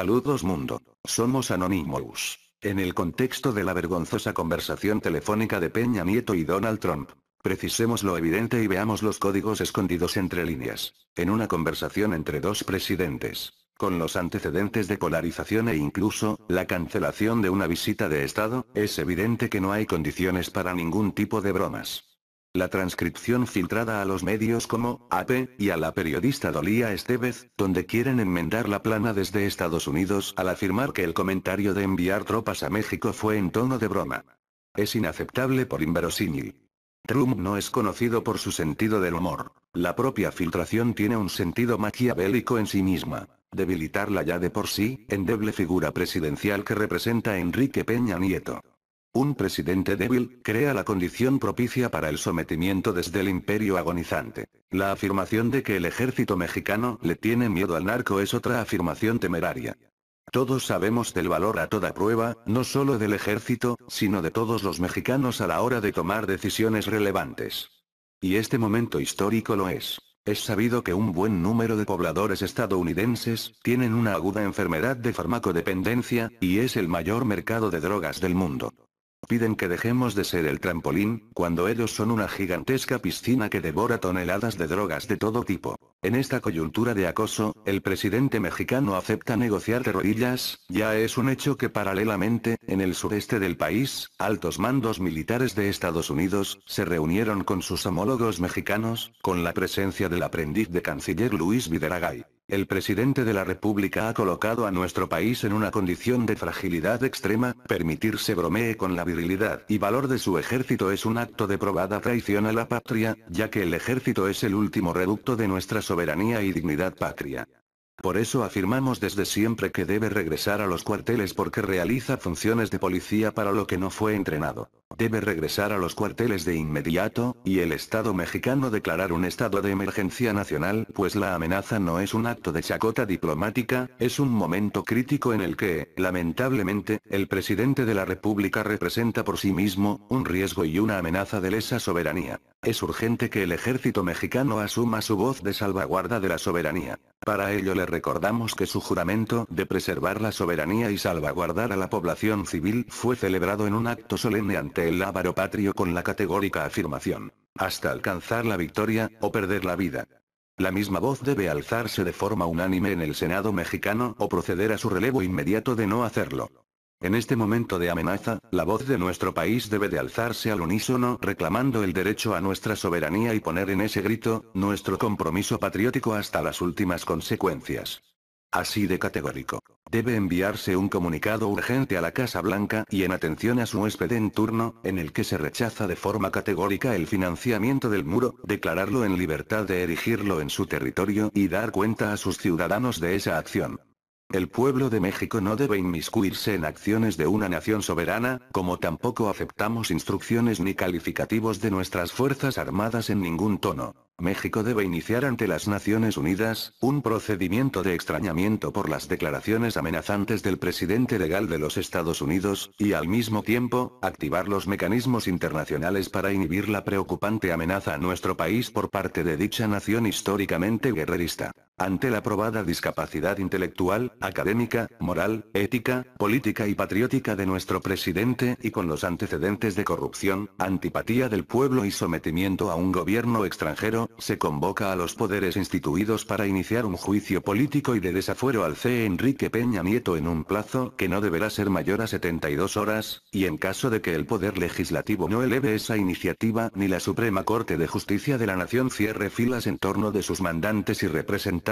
Saludos mundo. Somos Anonymous. En el contexto de la vergonzosa conversación telefónica de Peña Nieto y Donald Trump. Precisemos lo evidente y veamos los códigos escondidos entre líneas. En una conversación entre dos presidentes. Con los antecedentes de polarización e incluso, la cancelación de una visita de Estado, es evidente que no hay condiciones para ningún tipo de bromas. La transcripción filtrada a los medios como AP y a la periodista Dolía Estevez, donde quieren enmendar la plana desde Estados Unidos al afirmar que el comentario de enviar tropas a México fue en tono de broma. Es inaceptable por inverosímil. Trump no es conocido por su sentido del humor. La propia filtración tiene un sentido maquiavélico en sí misma. debilitarla ya de por sí, endeble figura presidencial que representa Enrique Peña Nieto. Un presidente débil, crea la condición propicia para el sometimiento desde el imperio agonizante. La afirmación de que el ejército mexicano le tiene miedo al narco es otra afirmación temeraria. Todos sabemos del valor a toda prueba, no solo del ejército, sino de todos los mexicanos a la hora de tomar decisiones relevantes. Y este momento histórico lo es. Es sabido que un buen número de pobladores estadounidenses tienen una aguda enfermedad de farmacodependencia, y es el mayor mercado de drogas del mundo. Piden que dejemos de ser el trampolín, cuando ellos son una gigantesca piscina que devora toneladas de drogas de todo tipo. En esta coyuntura de acoso, el presidente mexicano acepta negociar de rodillas, ya es un hecho que paralelamente, en el sureste del país, altos mandos militares de Estados Unidos, se reunieron con sus homólogos mexicanos, con la presencia del aprendiz de canciller Luis Videragay. El presidente de la República ha colocado a nuestro país en una condición de fragilidad extrema, permitirse bromee con la virilidad y valor de su ejército es un acto de probada traición a la patria, ya que el ejército es el último reducto de nuestra soberanía y dignidad patria. Por eso afirmamos desde siempre que debe regresar a los cuarteles porque realiza funciones de policía para lo que no fue entrenado. Debe regresar a los cuarteles de inmediato, y el Estado mexicano declarar un estado de emergencia nacional, pues la amenaza no es un acto de chacota diplomática, es un momento crítico en el que, lamentablemente, el presidente de la República representa por sí mismo, un riesgo y una amenaza de lesa soberanía. Es urgente que el ejército mexicano asuma su voz de salvaguarda de la soberanía. Para ello le recordamos que su juramento de preservar la soberanía y salvaguardar a la población civil fue celebrado en un acto solemne ante el ávaro patrio con la categórica afirmación. Hasta alcanzar la victoria, o perder la vida. La misma voz debe alzarse de forma unánime en el Senado mexicano o proceder a su relevo inmediato de no hacerlo. En este momento de amenaza, la voz de nuestro país debe de alzarse al unísono reclamando el derecho a nuestra soberanía y poner en ese grito, nuestro compromiso patriótico hasta las últimas consecuencias. Así de categórico. Debe enviarse un comunicado urgente a la Casa Blanca y en atención a su huésped en turno, en el que se rechaza de forma categórica el financiamiento del muro, declararlo en libertad de erigirlo en su territorio y dar cuenta a sus ciudadanos de esa acción. El pueblo de México no debe inmiscuirse en acciones de una nación soberana, como tampoco aceptamos instrucciones ni calificativos de nuestras Fuerzas Armadas en ningún tono. México debe iniciar ante las Naciones Unidas, un procedimiento de extrañamiento por las declaraciones amenazantes del presidente legal de los Estados Unidos, y al mismo tiempo, activar los mecanismos internacionales para inhibir la preocupante amenaza a nuestro país por parte de dicha nación históricamente guerrerista. Ante la probada discapacidad intelectual, académica, moral, ética, política y patriótica de nuestro presidente y con los antecedentes de corrupción, antipatía del pueblo y sometimiento a un gobierno extranjero, se convoca a los poderes instituidos para iniciar un juicio político y de desafuero al C. Enrique Peña Nieto en un plazo que no deberá ser mayor a 72 horas, y en caso de que el Poder Legislativo no eleve esa iniciativa ni la Suprema Corte de Justicia de la Nación cierre filas en torno de sus mandantes y representantes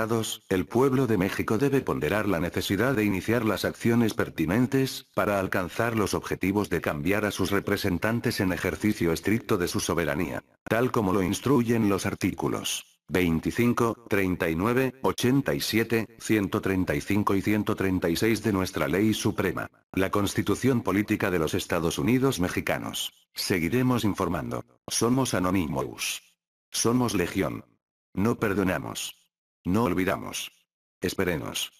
el pueblo de México debe ponderar la necesidad de iniciar las acciones pertinentes, para alcanzar los objetivos de cambiar a sus representantes en ejercicio estricto de su soberanía, tal como lo instruyen los artículos 25, 39, 87, 135 y 136 de nuestra Ley Suprema. La Constitución Política de los Estados Unidos Mexicanos. Seguiremos informando. Somos Anonymous. Somos Legión. No perdonamos. No olvidamos. Esperemos.